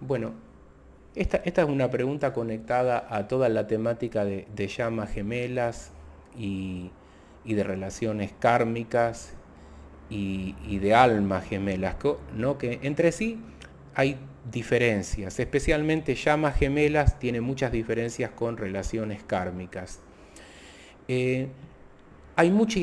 Bueno, esta, es una pregunta conectada a toda la temática de, llamas gemelas y, de relaciones kármicas y, de almas gemelas, ¿no? que entre sí hay diferencias, especialmente llamas gemelas tiene muchas diferencias con relaciones kármicas. Eh, hay mucha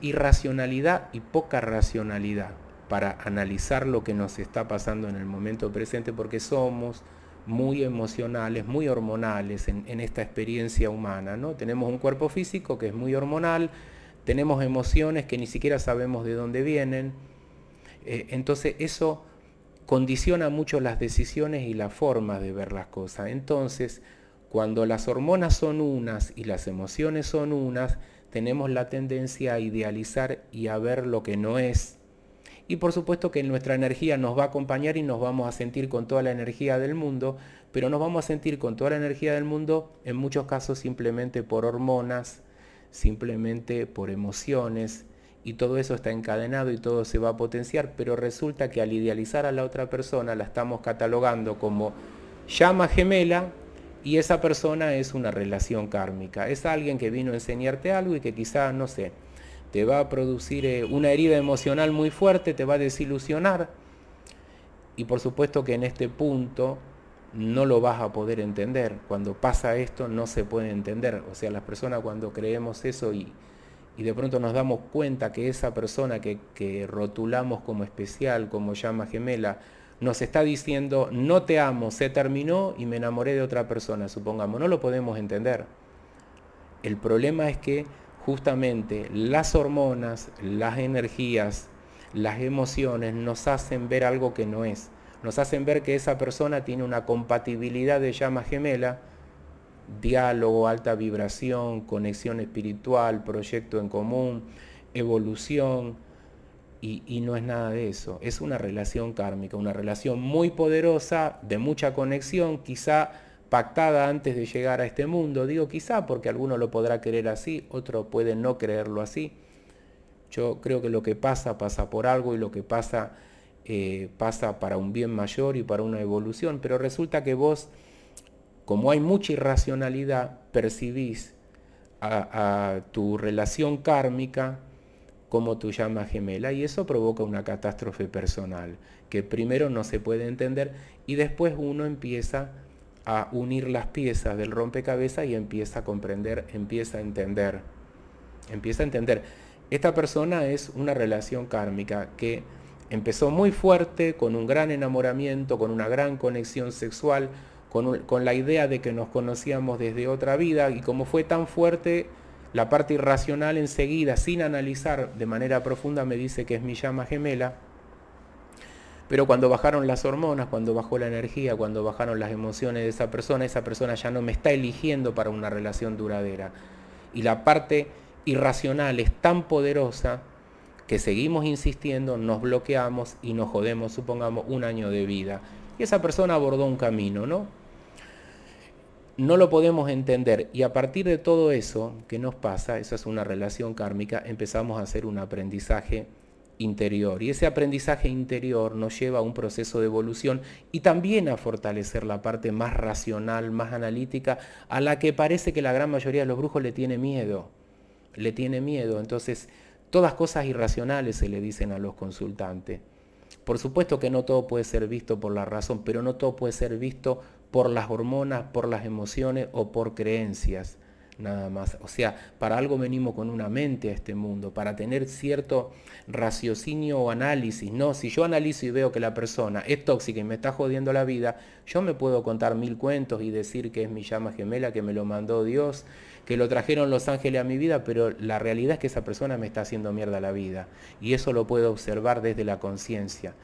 irracionalidad y poca racionalidad para analizar lo que nos está pasando en el momento presente, porque somos muy emocionales, muy hormonales en, esta experiencia humana. ¿no? Tenemos un cuerpo físico que es muy hormonal, tenemos emociones que ni siquiera sabemos de dónde vienen. Eh, entonces eso condiciona mucho las decisiones y la forma de ver las cosas. Entonces, cuando las hormonas son unas y las emociones son unas, tenemos la tendencia a idealizar y a ver lo que no es y por supuesto que nuestra energía nos va a acompañar y nos vamos a sentir con toda la energía del mundo, pero nos vamos a sentir con toda la energía del mundo en muchos casos simplemente por hormonas, simplemente por emociones, y todo eso está encadenado y todo se va a potenciar, pero resulta que al idealizar a la otra persona la estamos catalogando como llama gemela y esa persona es una relación kármica, es alguien que vino a enseñarte algo y que quizás, no sé, te va a producir eh, una herida emocional muy fuerte, te va a desilusionar y por supuesto que en este punto no lo vas a poder entender. Cuando pasa esto no se puede entender. O sea, las personas cuando creemos eso y, y de pronto nos damos cuenta que esa persona que, que rotulamos como especial, como llama gemela, nos está diciendo, no te amo, se terminó y me enamoré de otra persona, supongamos. No lo podemos entender. El problema es que justamente las hormonas, las energías, las emociones nos hacen ver algo que no es. Nos hacen ver que esa persona tiene una compatibilidad de llama gemela, diálogo, alta vibración, conexión espiritual, proyecto en común, evolución, y, y, no es nada de eso. Es una relación kármica, una relación muy poderosa, de mucha conexión, quizá pactada antes de llegar a este mundo. Digo quizá porque alguno lo podrá querer así, otro puede no creerlo así. Yo creo que lo que pasa pasa por algo y lo que pasa eh, pasa para un bien mayor y para una evolución. Pero resulta que vos, como hay mucha irracionalidad, percibís a, a tu relación kármica como tu llama gemela y eso provoca una catástrofe personal que primero no se puede entender y después uno empieza a a unir las piezas del rompecabezas y empieza a comprender, empieza a entender. Empieza a entender. Esta persona es una relación kármica que empezó muy fuerte, con un gran enamoramiento, con una gran conexión sexual, con, con, la idea de que nos conocíamos desde otra vida y como fue tan fuerte, la parte irracional enseguida, sin analizar de manera profunda, me dice que es mi llama gemela pero cuando bajaron las hormonas, cuando bajó la energía, cuando bajaron las emociones de esa persona, esa persona ya no me está eligiendo para una relación duradera. Y la parte irracional es tan poderosa que seguimos insistiendo, nos bloqueamos y nos jodemos, supongamos, un año de vida. Y esa persona abordó un camino, ¿no? No lo podemos entender. Y a partir de todo eso que nos pasa, esa es una relación kármica, empezamos a hacer un aprendizaje interior. Y ese aprendizaje interior nos lleva a un proceso de evolución y también a fortalecer la parte más racional, más analítica, a la que parece que la gran mayoría de los brujos le tiene miedo. Le tiene miedo. Entonces, todas cosas irracionales se le dicen a los consultantes. Por supuesto que no todo puede ser visto por la razón, pero no todo puede ser visto por las hormonas, por las emociones o por creencias nada más. O sea, para algo venimos con una mente a este mundo, para tener cierto raciocinio o análisis. No, si yo analizo y veo que la persona es tóxica y me está jodiendo la vida, yo me puedo contar mil cuentos y decir que es mi llama gemela, que me lo mandó Dios, que lo trajeron los ángeles a mi vida, pero la realidad es que esa persona me está haciendo mierda la vida. Y eso lo puedo observar desde la conciencia,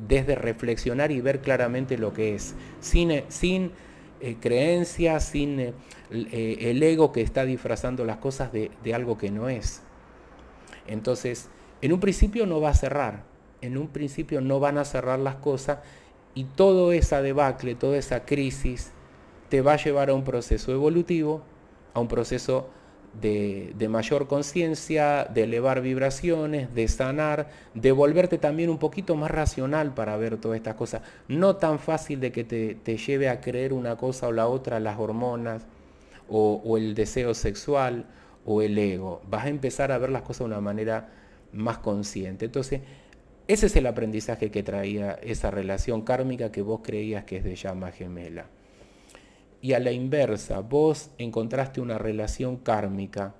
desde reflexionar y ver claramente lo que es, sin, eh, sin eh, creencias, sin... Eh, eh, el ego que está disfrazando las cosas de, algo que no es. Entonces, en un principio no va a cerrar, en un principio no van a cerrar las cosas y toda esa debacle, toda esa crisis te va a llevar a un proceso evolutivo, a un proceso de, mayor conciencia, de elevar vibraciones, de sanar, de volverte también un poquito más racional para ver todas estas cosas. No tan fácil de que te, te lleve a creer una cosa o la otra, las hormonas, o, el deseo sexual o el ego. Vas a empezar a ver las cosas de una manera más consciente. Entonces, ese es el aprendizaje que traía esa relación kármica que vos creías que es de llama gemela. Y a la inversa, vos encontraste una relación kármica,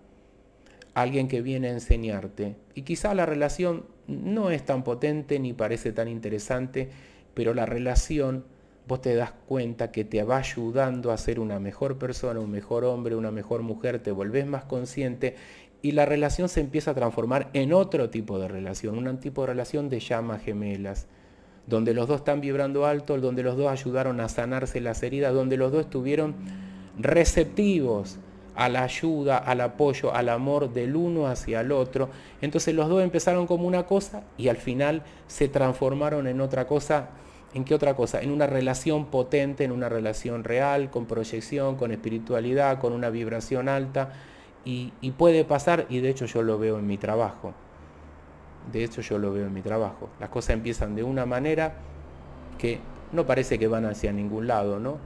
alguien que viene a enseñarte, y quizá la relación no es tan potente ni parece tan interesante, pero la relación vos te das cuenta que te va ayudando a ser una mejor persona, un mejor hombre, una mejor mujer, te volvés más consciente y la relación se empieza a transformar en otro tipo de relación, un tipo de relación de llamas gemelas, donde los dos están vibrando alto, donde los dos ayudaron a sanarse las heridas, donde los dos estuvieron receptivos a la ayuda, al apoyo, al amor del uno hacia el otro. Entonces los dos empezaron como una cosa y al final se transformaron en otra cosa ¿En qué otra cosa? En una relación potente, en una relación real, con proyección, con espiritualidad, con una vibración alta. Y, puede pasar, y de hecho yo lo veo en mi trabajo. De hecho yo lo veo en mi trabajo. Las cosas empiezan de una manera que no parece que van hacia ningún lado, ¿no?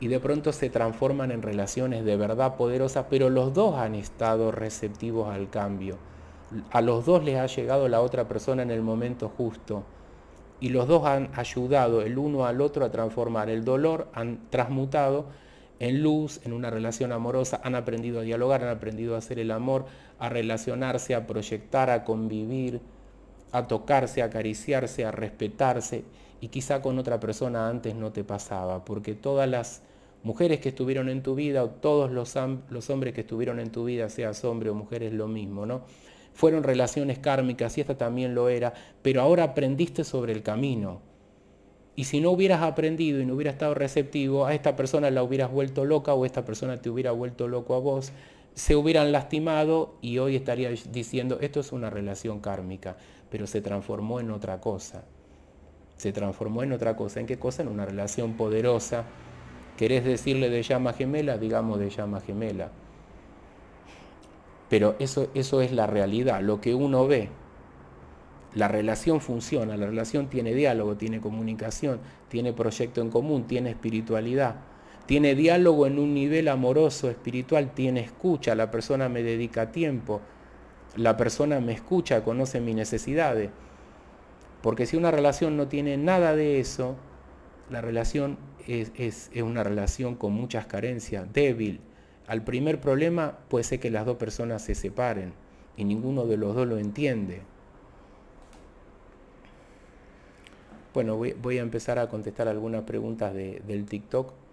y de pronto se transforman en relaciones de verdad poderosas, pero los dos han estado receptivos al cambio. A los dos les ha llegado la otra persona en el momento justo y los dos han ayudado el uno al otro a transformar el dolor, han transmutado en luz, en una relación amorosa, han aprendido a dialogar, han aprendido a hacer el amor, a relacionarse, a proyectar, a convivir, a tocarse, a acariciarse, a respetarse. Y quizá con otra persona antes no te pasaba, porque todas las mujeres que estuvieron en tu vida o todos los, los hombres que estuvieron en tu vida, seas hombre o mujer, es lo mismo, ¿no? fueron relaciones kármicas y esta también lo era, pero ahora aprendiste sobre el camino. Y si no hubieras aprendido y no hubieras estado receptivo, a esta persona la hubieras vuelto loca o esta persona te hubiera vuelto loco a vos, se hubieran lastimado y hoy estarías diciendo, esto es una relación kármica, pero se transformó en otra cosa. Se transformó en otra cosa. ¿En qué cosa? En una relación poderosa. ¿Querés decirle de llama gemela? Digamos de llama gemela. Pero eso, eso es la realidad, lo que uno ve. La relación funciona, la relación tiene diálogo, tiene comunicación, tiene proyecto en común, tiene espiritualidad, tiene diálogo en un nivel amoroso, espiritual, tiene escucha, la persona me dedica tiempo, la persona me escucha, conoce mis necesidades. Porque si una relación no tiene nada de eso, la relación es, es una relación con muchas carencias, débil, al primer problema puede ser que las dos personas se separen y ninguno de los dos lo entiende. Bueno, voy, a empezar a contestar algunas preguntas de, del TikTok.